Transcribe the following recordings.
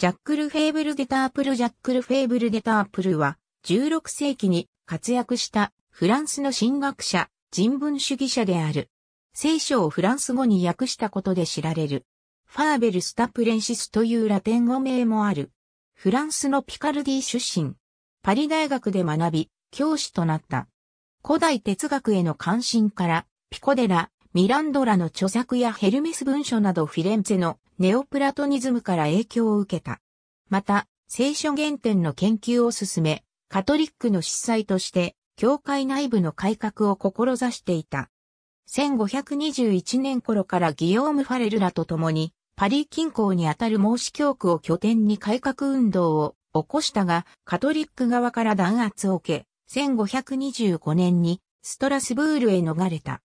ジャックル・フェーブル・デタープルジャックル・フェーブル・デタープルは16世紀に活躍したフランスの神学者、人文主義者である。聖書をフランス語に訳したことで知られる。ファーベル・スタプレンシスというラテン語名もある。フランスのピカルディ出身。パリ大学で学び、教師となった。古代哲学への関心から、ピコデラ、ミランドラの著作やヘルメス文書などフィレンツェのネオプラトニズムから影響を受けた。また、聖書原点の研究を進め、カトリックの司祭として、教会内部の改革を志していた。1521年頃からギヨーム・ファレルラと共に、パリ近郊にあたる孟子教区を拠点に改革運動を起こしたが、カトリック側から弾圧を受け、1525年にストラスブールへ逃れた。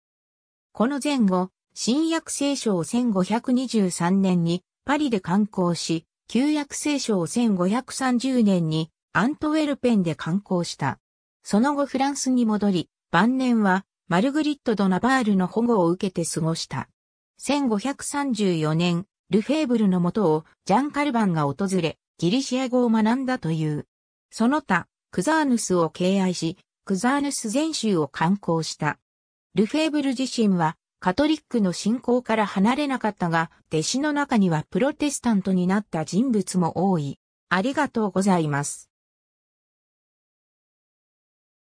この前後、新約聖書を1523年にパリで刊行し、旧約聖書を1530年にアントウェルペンで刊行した。その後フランスに戻り、晩年はマルグリット・ド・ナバールの保護を受けて過ごした。1534年、ルフェーブルのもとをジャン・カルバンが訪れ、ギリシア語を学んだという。その他、クザーヌスを敬愛し、クザーヌス全集を刊行した。ルフェーブル自身はカトリックの信仰から離れなかったが、弟子の中にはプロテスタントになった人物も多い。ありがとうございます。